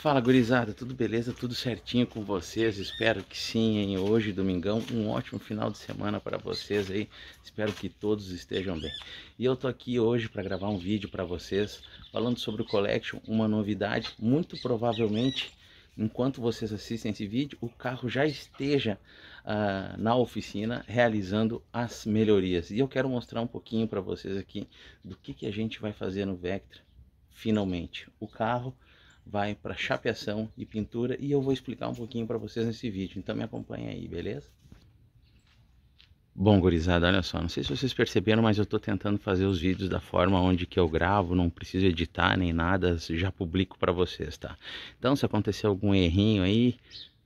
Fala gurizada, tudo beleza? Tudo certinho com vocês? Espero que sim, hein? Hoje, domingão, um ótimo final de semana para vocês aí. Espero que todos estejam bem. E eu tô aqui hoje para gravar um vídeo para vocês falando sobre o Collection, uma novidade. Muito provavelmente, enquanto vocês assistem esse vídeo, o carro já esteja uh, na oficina realizando as melhorias. E eu quero mostrar um pouquinho para vocês aqui do que, que a gente vai fazer no Vectra, finalmente. O carro vai para chapeação e pintura e eu vou explicar um pouquinho para vocês nesse vídeo, então me acompanha aí, beleza? Bom, gurizada, olha só, não sei se vocês perceberam, mas eu estou tentando fazer os vídeos da forma onde que eu gravo, não preciso editar nem nada, já publico para vocês, tá? Então, se acontecer algum errinho aí,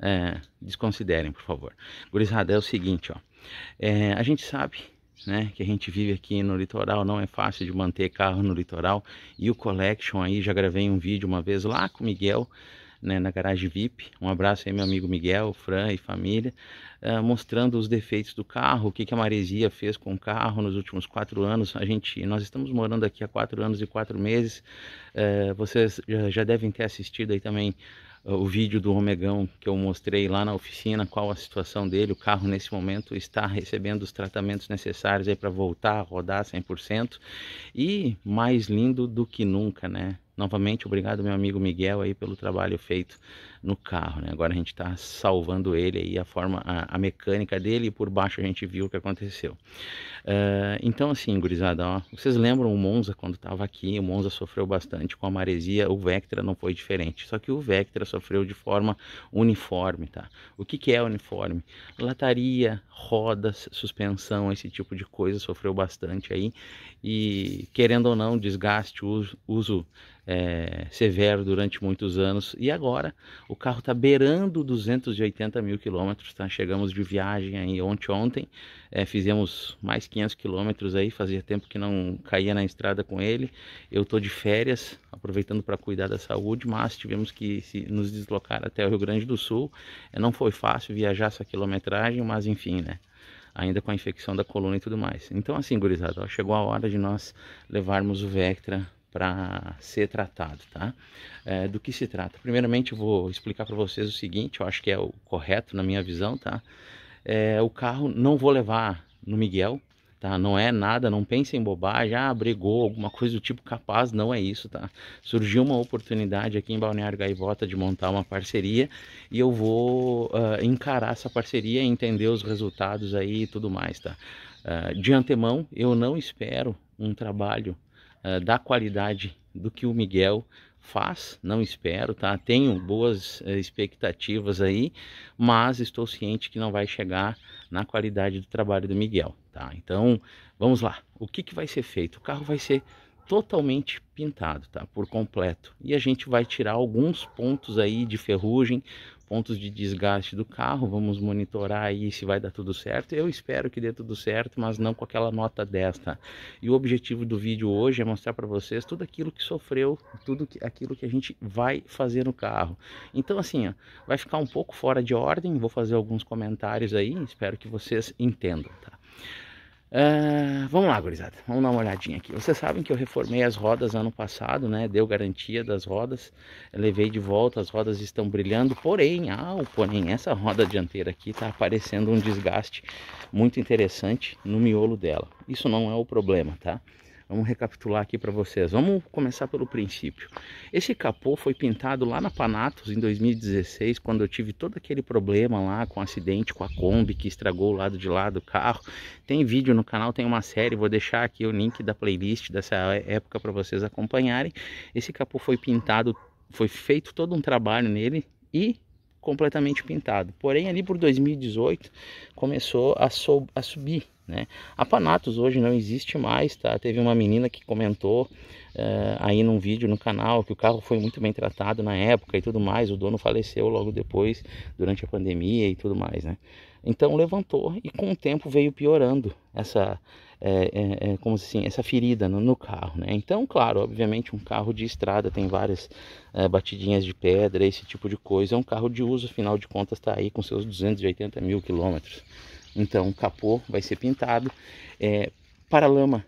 é, desconsiderem, por favor. Gurizada, é o seguinte, ó, é, a gente sabe né, que a gente vive aqui no litoral, não é fácil de manter carro no litoral. E o Collection aí, já gravei um vídeo uma vez lá com o Miguel, né, na garagem VIP. Um abraço aí meu amigo Miguel, Fran e família, uh, mostrando os defeitos do carro, o que, que a maresia fez com o carro nos últimos quatro anos. A gente, nós estamos morando aqui há quatro anos e quatro meses. Uh, vocês já, já devem ter assistido aí também o vídeo do Omegão que eu mostrei lá na oficina, qual a situação dele, o carro nesse momento está recebendo os tratamentos necessários aí para voltar a rodar 100% e mais lindo do que nunca, né? Novamente, obrigado meu amigo Miguel aí pelo trabalho feito no carro, né? Agora a gente está salvando ele aí, a forma, a, a, mecânica dele e por baixo a gente viu o que aconteceu. Uh, então assim, gurizada, ó, vocês lembram o Monza quando estava aqui, o Monza sofreu bastante com a maresia, o Vectra não foi diferente, só que o Vectra sofreu de forma uniforme, tá? O que que é uniforme? Lataria, rodas, suspensão, esse tipo de coisa sofreu bastante aí e querendo ou não, desgaste, uso, uso é, severo durante muitos anos e agora o o carro está beirando 280 mil quilômetros, tá? Chegamos de viagem aí ontem, ontem é, fizemos mais 500 quilômetros aí, fazia tempo que não caía na estrada com ele. Eu tô de férias, aproveitando para cuidar da saúde, mas tivemos que se, nos deslocar até o Rio Grande do Sul. É, não foi fácil viajar essa quilometragem, mas enfim, né? ainda com a infecção da coluna e tudo mais. Então assim, gurizada, ó, chegou a hora de nós levarmos o Vectra para ser tratado, tá? É, do que se trata? Primeiramente, eu vou explicar para vocês o seguinte, eu acho que é o correto na minha visão, tá? É, o carro não vou levar no Miguel, tá? Não é nada, não pense em bobagem, ah, brigou, alguma coisa do tipo capaz, não é isso, tá? Surgiu uma oportunidade aqui em Balneário Gaivota de montar uma parceria e eu vou uh, encarar essa parceria, e entender os resultados aí e tudo mais, tá? Uh, de antemão, eu não espero um trabalho eh, da qualidade do que o Miguel faz, não espero, tá? Tenho boas eh, expectativas aí, mas estou ciente que não vai chegar na qualidade do trabalho do Miguel, tá? Então, vamos lá. O que, que vai ser feito? O carro vai ser totalmente pintado, tá? Por completo. E a gente vai tirar alguns pontos aí de ferrugem, pontos de desgaste do carro, vamos monitorar aí se vai dar tudo certo. Eu espero que dê tudo certo, mas não com aquela nota desta. Tá? E o objetivo do vídeo hoje é mostrar para vocês tudo aquilo que sofreu, tudo que, aquilo que a gente vai fazer no carro. Então assim, ó, vai ficar um pouco fora de ordem, vou fazer alguns comentários aí, espero que vocês entendam, tá? Uh, vamos lá, gurizada. Vamos dar uma olhadinha aqui. Vocês sabem que eu reformei as rodas ano passado, né? Deu garantia das rodas. Eu levei de volta, as rodas estão brilhando. Porém, ah, porém, essa roda dianteira aqui tá aparecendo um desgaste muito interessante no miolo dela. Isso não é o problema, tá? Vamos recapitular aqui para vocês. Vamos começar pelo princípio. Esse capô foi pintado lá na Panatos em 2016, quando eu tive todo aquele problema lá com o acidente com a Kombi que estragou o lado de lá do carro. Tem vídeo no canal, tem uma série, vou deixar aqui o link da playlist dessa época para vocês acompanharem. Esse capô foi pintado, foi feito todo um trabalho nele e completamente pintado. Porém, ali por 2018 começou a, a subir. Né? A Panatos hoje não existe mais, tá? Teve uma menina que comentou uh, aí num vídeo no canal que o carro foi muito bem tratado na época e tudo mais. O dono faleceu logo depois, durante a pandemia e tudo mais, né? Então levantou e com o tempo veio piorando essa, é, é, é como assim, essa ferida no, no carro, né? Então, claro, obviamente um carro de estrada tem várias é, batidinhas de pedra, esse tipo de coisa. É um carro de uso, afinal de contas, está aí com seus 280 mil quilômetros. Então, o capô vai ser pintado, é, lama.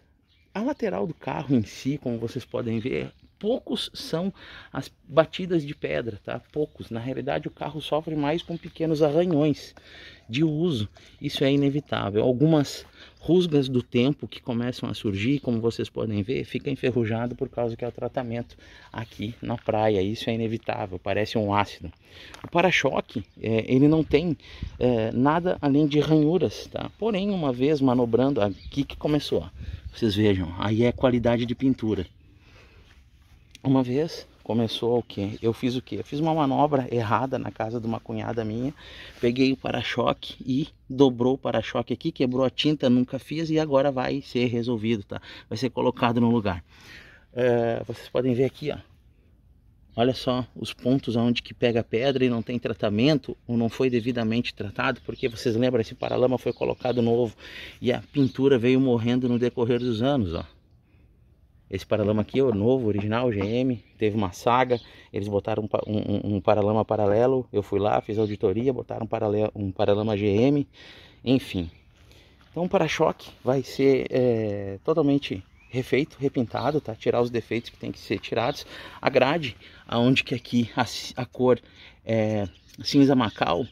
a lateral do carro em si, como vocês podem ver, poucos são as batidas de pedra, tá? Poucos. Na realidade, o carro sofre mais com pequenos arranhões de uso. Isso é inevitável. Algumas rusgas do tempo que começam a surgir, como vocês podem ver, fica enferrujado por causa que é o tratamento aqui na praia. Isso é inevitável, parece um ácido. O para-choque, é, ele não tem é, nada além de ranhuras, tá? Porém, uma vez manobrando, aqui que começou, ó. vocês vejam, aí é qualidade de pintura uma vez começou o que? Eu fiz o que? Eu fiz uma manobra errada na casa de uma cunhada minha, peguei o para-choque e dobrou o para-choque aqui, quebrou a tinta, nunca fiz e agora vai ser resolvido, tá? Vai ser colocado no lugar. É, vocês podem ver aqui, ó. Olha só os pontos onde que pega pedra e não tem tratamento ou não foi devidamente tratado, porque vocês lembram, esse paralama foi colocado novo e a pintura veio morrendo no decorrer dos anos, ó. Esse paralama aqui é o novo, original, GM, teve uma saga, eles botaram um, um, um paralama paralelo, eu fui lá, fiz auditoria, botaram um, paralelo, um paralama GM, enfim. Então o para-choque vai ser é, totalmente refeito, repintado, tá? Tirar os defeitos que tem que ser tirados. A grade, aonde que aqui a, a cor é, cinza macau,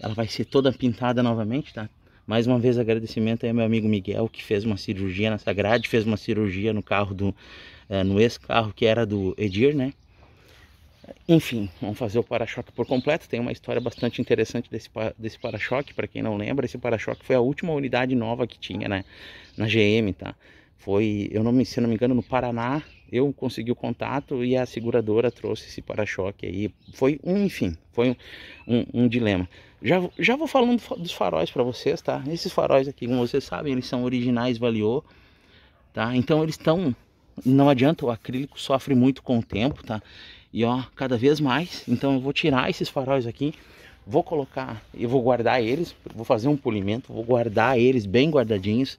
ela vai ser toda pintada novamente, tá? Mais uma vez agradecimento aí ao meu amigo Miguel que fez uma cirurgia nessa grade, fez uma cirurgia no carro do é, no ex-carro que era do Edir, né? Enfim, vamos fazer o para-choque por completo. Tem uma história bastante interessante desse, desse para-choque. Para quem não lembra, esse para-choque foi a última unidade nova que tinha né? na GM. Tá? Foi, eu não me, se não me engano, no Paraná. Eu consegui o contato e a seguradora trouxe esse para-choque aí. Foi um, enfim, foi um, um, um dilema. Já, já vou falando dos faróis para vocês, tá? Esses faróis aqui, como vocês sabem, eles são originais Valiô, tá? Então eles estão... Não adianta, o acrílico sofre muito com o tempo, tá? E ó, cada vez mais. Então eu vou tirar esses faróis aqui, vou colocar eu vou guardar eles, vou fazer um polimento, vou guardar eles bem guardadinhos.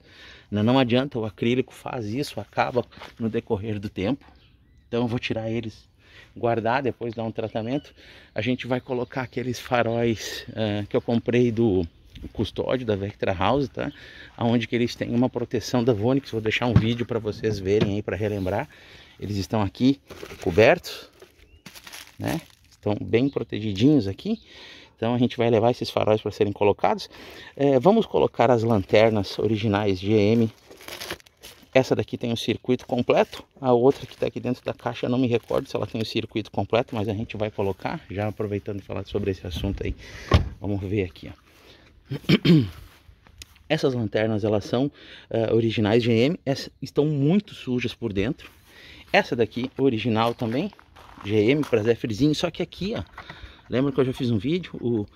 Não, né? não adianta, o acrílico faz isso, acaba no decorrer do tempo. Então eu vou tirar eles guardar, depois dar um tratamento. A gente vai colocar aqueles faróis uh, que eu comprei do custódio da Vectra House, tá? Onde que eles têm uma proteção da Vonix. Vou deixar um vídeo para vocês verem aí, para relembrar. Eles estão aqui cobertos, né? Estão bem protegidinhos aqui. Então a gente vai levar esses faróis para serem colocados. É, vamos colocar as lanternas originais GM essa daqui tem o circuito completo. A outra que está aqui dentro da caixa, eu não me recordo se ela tem o circuito completo, mas a gente vai colocar. Já aproveitando falar sobre esse assunto aí, vamos ver aqui. Ó. Essas lanternas elas são uh, originais GM, Essas estão muito sujas por dentro. Essa daqui original também, GM para Zephyrzinho, só que aqui, ó, lembra que eu já fiz um vídeo, o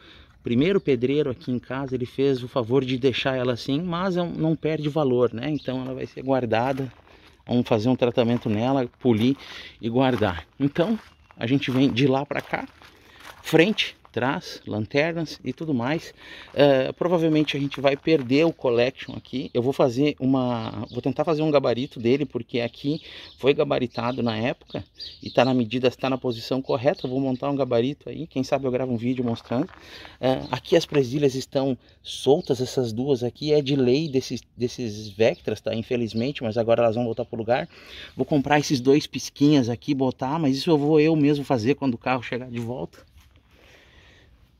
primeiro pedreiro aqui em casa, ele fez o favor de deixar ela assim, mas é não perde valor, né? Então ela vai ser guardada, vamos fazer um tratamento nela, polir e guardar. Então, a gente vem de lá para cá, frente, atrás, lanternas e tudo mais. Uh, provavelmente a gente vai perder o collection aqui. Eu vou fazer uma, vou tentar fazer um gabarito dele porque aqui foi gabaritado na época e está na medida, está na posição correta. Eu vou montar um gabarito aí, quem sabe eu gravo um vídeo mostrando. Uh, aqui as presilhas estão soltas, essas duas aqui é de lei desses desses Vectras, tá? Infelizmente, mas agora elas vão voltar pro lugar. Vou comprar esses dois pisquinhas aqui, botar, mas isso eu vou eu mesmo fazer quando o carro chegar de volta.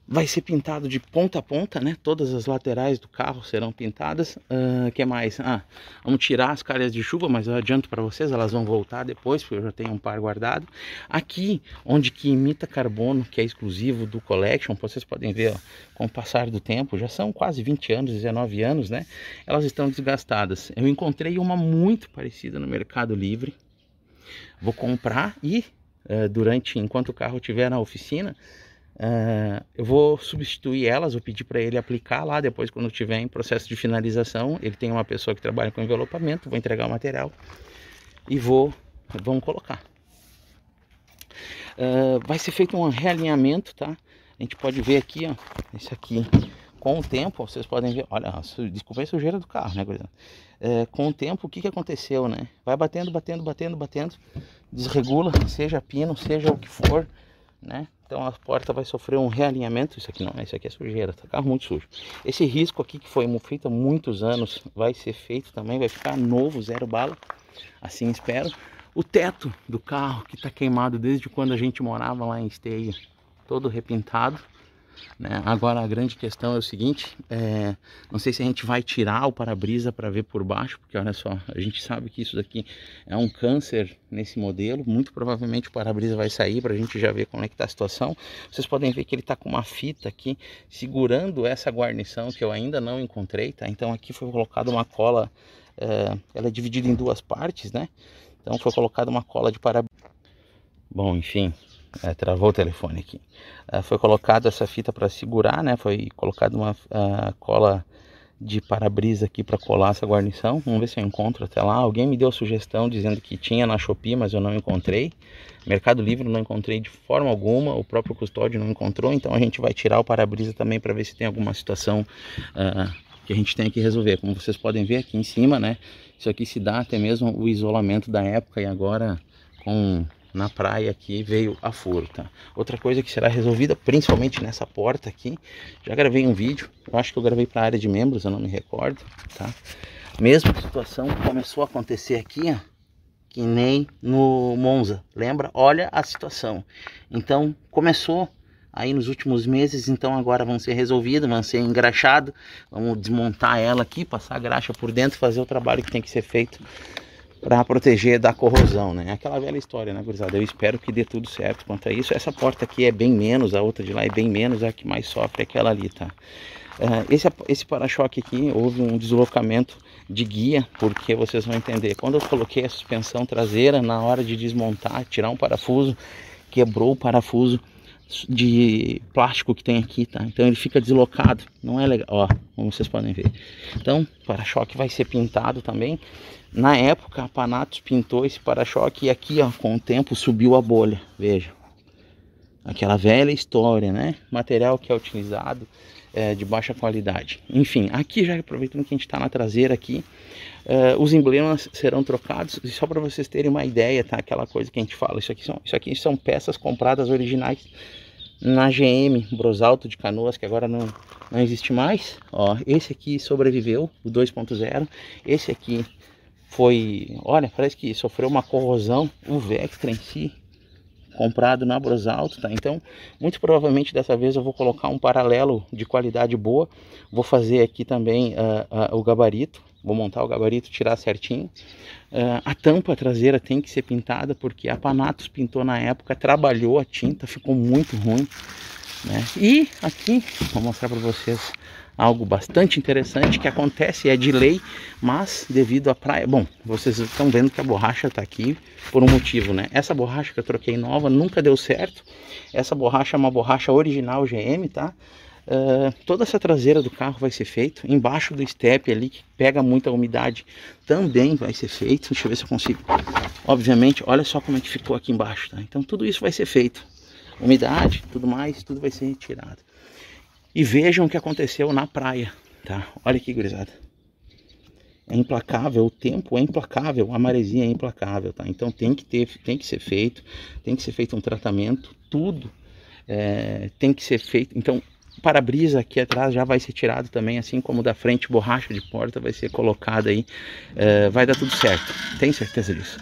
Vai ser pintado de ponta a ponta, né? Todas as laterais do carro serão pintadas. O uh, ah, que mais? Ah, vamos tirar as calhas de chuva, mas eu adianto para vocês, elas vão voltar depois, porque eu já tenho um par guardado. Aqui, onde que imita carbono, que é exclusivo do Collection, vocês podem ver, ó, com o passar do tempo, já são quase 20 anos, 19 anos, né? Elas estão desgastadas. Eu encontrei uma muito parecida no Mercado Livre. Vou comprar e, uh, durante, enquanto o carro estiver na oficina Uh, eu vou substituir elas, vou pedir para ele aplicar lá depois quando tiver em processo de finalização. Ele tem uma pessoa que trabalha com envelopamento, vou entregar o material e vou vamos colocar. Uh, vai ser feito um realinhamento, tá? A gente pode ver aqui, ó, isso aqui. Com o tempo, vocês podem ver, olha, desculpa a é sujeira do carro, né, gurizada? Uh, com o tempo, o que, que aconteceu, né? Vai batendo, batendo, batendo, batendo, desregula, seja pino, seja o que for, né? Então a porta vai sofrer um realinhamento. Isso aqui não, isso aqui é sujeira, tá carro tá muito sujo. Esse risco aqui que foi feito há muitos anos vai ser feito também, vai ficar novo, zero bala. Assim espero. O teto do carro que está queimado desde quando a gente morava lá em Esteio, todo repintado. Né? Agora a grande questão é o seguinte, é, não sei se a gente vai tirar o para-brisa para ver por baixo, porque olha só, a gente sabe que isso daqui é um câncer nesse modelo, muito provavelmente o para-brisa vai sair para a gente já ver como é que está a situação. Vocês podem ver que ele está com uma fita aqui segurando essa guarnição que eu ainda não encontrei, tá? Então aqui foi colocada uma cola, é, ela é dividida em duas partes, né? Então foi colocada uma cola de para-brisa. Bom, enfim, é, travou o telefone aqui. Uh, foi colocado essa fita para segurar, né? Foi colocado uma uh, cola de para-brisa aqui para colar essa guarnição. Vamos ver se eu encontro até lá. Alguém me deu sugestão dizendo que tinha na Shopee, mas eu não encontrei. Mercado Livre não encontrei de forma alguma, o próprio custódio não encontrou, então a gente vai tirar o para-brisa também para ver se tem alguma situação uh, que a gente tem que resolver. Como vocês podem ver aqui em cima, né? Isso aqui se dá até mesmo o isolamento da época e agora com na praia aqui veio a furta. Outra coisa que será resolvida principalmente nessa porta aqui, já gravei um vídeo, eu acho que eu gravei para a área de membros, eu não me recordo, tá? Mesma situação começou a acontecer aqui, ó, que nem no Monza, lembra? Olha a situação. Então, começou aí nos últimos meses, então agora vão ser resolvidos, vão ser engraxados, vamos desmontar ela aqui, passar a graxa por dentro, fazer o trabalho que tem que ser feito para proteger da corrosão, né? Aquela velha história, né, gurizada? Eu espero que dê tudo certo quanto a isso. Essa porta aqui é bem menos, a outra de lá é bem menos, a que mais sofre é aquela ali, tá? Ah, esse, esse para-choque aqui, houve um deslocamento de guia, porque vocês vão entender. Quando eu coloquei a suspensão traseira, na hora de desmontar, tirar um parafuso, quebrou o parafuso de plástico que tem aqui, tá? Então ele fica deslocado, não é legal, ó, como vocês podem ver. Então, para-choque vai ser pintado também. Na época, a Panatos pintou esse para-choque e aqui, ó, com o tempo subiu a bolha, veja. Aquela velha história, né? Material que é utilizado é, de baixa qualidade. Enfim, aqui já aproveitando que a gente está na traseira aqui, é, os emblemas serão trocados. E só para vocês terem uma ideia, tá? Aquela coisa que a gente fala, isso aqui são, isso aqui são peças compradas originais na GM Brosalto de Canoas, que agora não, não existe mais. Ó, esse aqui sobreviveu, o 2.0. Esse aqui foi, olha, parece que sofreu uma corrosão. O Vectra em si comprado na Brosalto, tá? Então, muito provavelmente dessa vez eu vou colocar um paralelo de qualidade boa. Vou fazer aqui também uh, uh, o gabarito, vou montar o gabarito, tirar certinho. Uh, a tampa traseira tem que ser pintada, porque a Panatos pintou na época, trabalhou a tinta, ficou muito ruim. Né? E aqui, vou mostrar para vocês algo bastante interessante que acontece, é de lei, mas devido à praia. Bom, vocês estão vendo que a borracha está aqui por um motivo, né? Essa borracha que eu troquei nova nunca deu certo. Essa borracha é uma borracha original GM, tá? Uh, toda essa traseira do carro vai ser feito embaixo do step ali que pega muita umidade também vai ser feito deixa eu ver se eu consigo obviamente olha só como é que ficou aqui embaixo tá então tudo isso vai ser feito umidade tudo mais tudo vai ser retirado e vejam o que aconteceu na praia, tá? Olha aqui, gurizada. É implacável, o tempo é implacável, a maresia é implacável, tá? Então tem que ter, tem que ser feito, tem que ser feito um tratamento, tudo é, tem que ser feito. Então para-brisa aqui atrás já vai ser tirado também, assim como da frente, borracha de porta vai ser colocada aí. É, vai dar tudo certo, tenho certeza disso.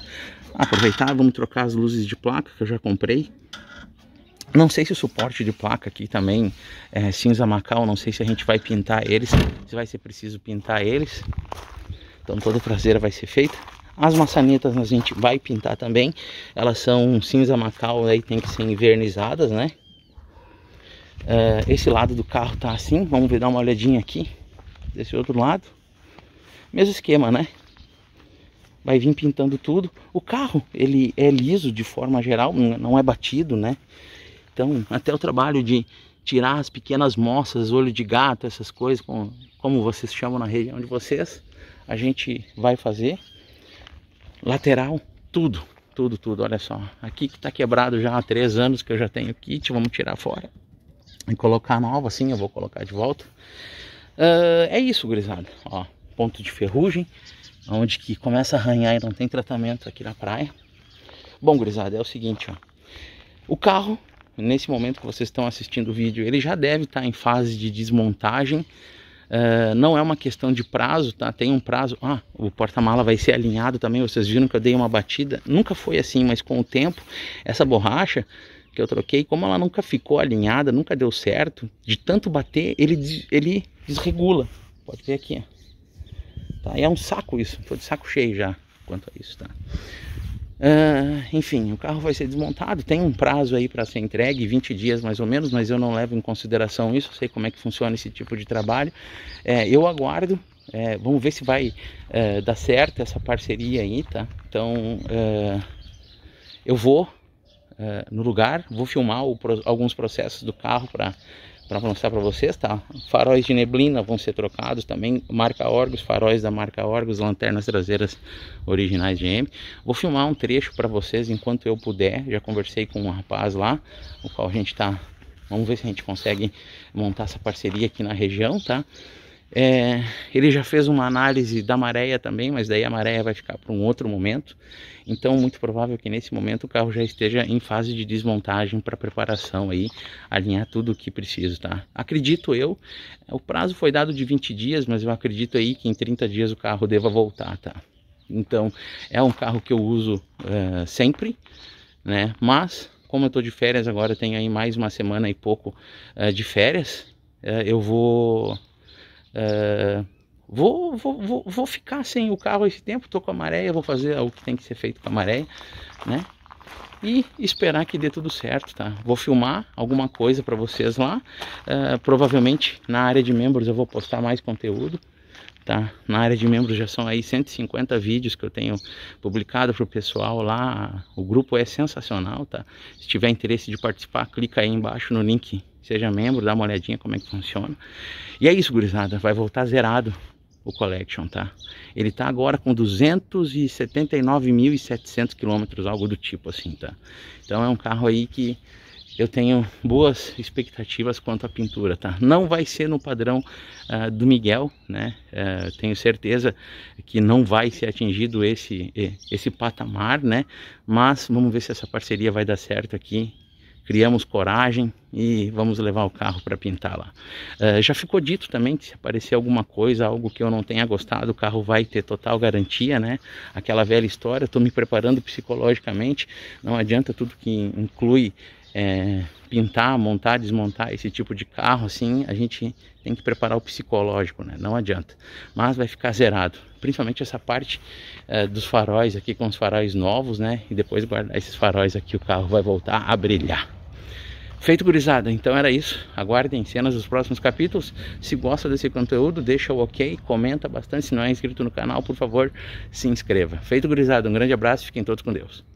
Aproveitar, vamos trocar as luzes de placa que eu já comprei. Não sei se o suporte de placa aqui também é cinza macau, não sei se a gente vai pintar eles, se vai ser preciso pintar eles. Então toda a traseira vai ser feita. As maçanetas a gente vai pintar também, elas são cinza macau, aí tem que ser invernizadas, né? É, esse lado do carro tá assim, vamos ver, dar uma olhadinha aqui, desse outro lado. Mesmo esquema, né? vai vir pintando tudo. O carro, ele é liso de forma geral, não é batido, né? Então, até o trabalho de tirar as pequenas moças, olho de gato, essas coisas, como, como vocês chamam na região de vocês, a gente vai fazer. Lateral, tudo, tudo, tudo, olha só. Aqui que está quebrado já há três anos que eu já tenho kit, vamos tirar fora e colocar nova, sim, eu vou colocar de volta. Uh, é isso, gurizada, ó, ponto de ferrugem, onde que começa a arranhar e não tem tratamento aqui na praia. Bom, gurizada, é o seguinte, ó. O carro nesse momento que vocês estão assistindo o vídeo, ele já deve estar tá em fase de desmontagem. Uh, não é uma questão de prazo, tá? Tem um prazo. Ah, o porta-mala vai ser alinhado também. Vocês viram que eu dei uma batida. Nunca foi assim, mas com o tempo, essa borracha que eu troquei, como ela nunca ficou alinhada, nunca deu certo, de tanto bater, ele, ele desregula. Pode ver aqui, ó. Tá? E é um saco isso. Tô de saco cheio já quanto a isso, tá? Uh, enfim, o carro vai ser desmontado, tem um prazo aí para ser entregue, 20 dias mais ou menos, mas eu não levo em consideração isso, sei como é que funciona esse tipo de trabalho. É, eu aguardo, é, vamos ver se vai é, dar certo essa parceria aí, tá? Então, é, eu vou é, no lugar, vou filmar o, alguns processos do carro para para mostrar para vocês, tá? Faróis de neblina vão ser trocados também, marca Orgos, faróis da marca Orgos, lanternas traseiras originais GM. Vou filmar um trecho para vocês enquanto eu puder, já conversei com um rapaz lá, o qual a gente tá, vamos ver se a gente consegue montar essa parceria aqui na região, tá? É, ele já fez uma análise da maréia também, mas daí a maréia vai ficar para um outro momento. Então, muito provável que nesse momento o carro já esteja em fase de desmontagem para preparação aí, alinhar tudo o que preciso, tá? Acredito eu, o prazo foi dado de 20 dias, mas eu acredito aí que em 30 dias o carro deva voltar, tá? Então, é um carro que eu uso é, sempre, né? Mas, como eu estou de férias agora, tenho aí mais uma semana e pouco é, de férias, é, eu vou Uh, vou, vou, vou, vou ficar sem o carro esse tempo, tô com a maré, vou fazer o que tem que ser feito com a maré, né? E esperar que dê tudo certo, tá? Vou filmar alguma coisa para vocês lá. Uh, provavelmente na área de membros eu vou postar mais conteúdo, tá? Na área de membros já são aí 150 vídeos que eu tenho publicado pro pessoal lá. O grupo é sensacional, tá? Se tiver interesse de participar, clica aí embaixo no link Seja membro, dá uma olhadinha como é que funciona. E é isso, gurizada. Vai voltar zerado o Collection, tá? Ele tá agora com 279.700 quilômetros, algo do tipo assim, tá? Então é um carro aí que eu tenho boas expectativas quanto à pintura, tá? Não vai ser no padrão uh, do Miguel, né? Uh, tenho certeza que não vai ser atingido esse, esse patamar, né? Mas vamos ver se essa parceria vai dar certo aqui criamos coragem e vamos levar o carro para pintar lá. Uh, já ficou dito também que se aparecer alguma coisa, algo que eu não tenha gostado, o carro vai ter total garantia, né? Aquela velha história, estou me preparando psicologicamente, não adianta tudo que inclui é, pintar, montar, desmontar esse tipo de carro, assim, a gente tem que preparar o psicológico, né? Não adianta. Mas vai ficar zerado. Principalmente essa parte é, dos faróis aqui com os faróis novos, né? E depois guardar esses faróis aqui, o carro vai voltar a brilhar. Feito, gurizada. Então era isso. Aguardem cenas dos próximos capítulos. Se gosta desse conteúdo, deixa o ok, comenta bastante. Se não é inscrito no canal, por favor, se inscreva. Feito, gurizada. Um grande abraço. Fiquem todos com Deus.